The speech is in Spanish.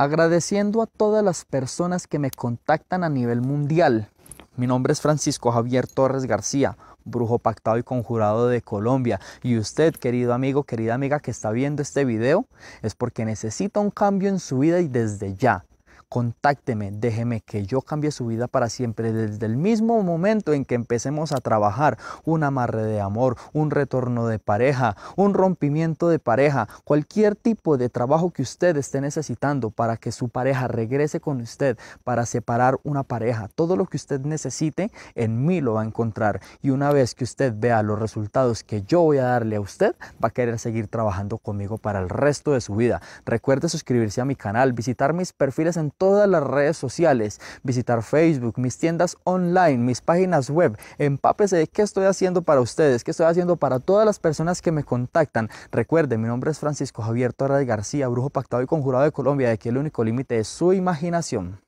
Agradeciendo a todas las personas que me contactan a nivel mundial. Mi nombre es Francisco Javier Torres García, brujo pactado y conjurado de Colombia. Y usted, querido amigo, querida amiga que está viendo este video, es porque necesita un cambio en su vida y desde ya contácteme, déjeme que yo cambie su vida para siempre. Desde el mismo momento en que empecemos a trabajar un amarre de amor, un retorno de pareja, un rompimiento de pareja, cualquier tipo de trabajo que usted esté necesitando para que su pareja regrese con usted, para separar una pareja, todo lo que usted necesite, en mí lo va a encontrar. Y una vez que usted vea los resultados que yo voy a darle a usted, va a querer seguir trabajando conmigo para el resto de su vida. Recuerde suscribirse a mi canal, visitar mis perfiles en todas las redes sociales, visitar Facebook, mis tiendas online, mis páginas web. Empápese de qué estoy haciendo para ustedes, qué estoy haciendo para todas las personas que me contactan. Recuerden, mi nombre es Francisco Javier Torres García, brujo pactado y conjurado de Colombia, de que el único límite es su imaginación.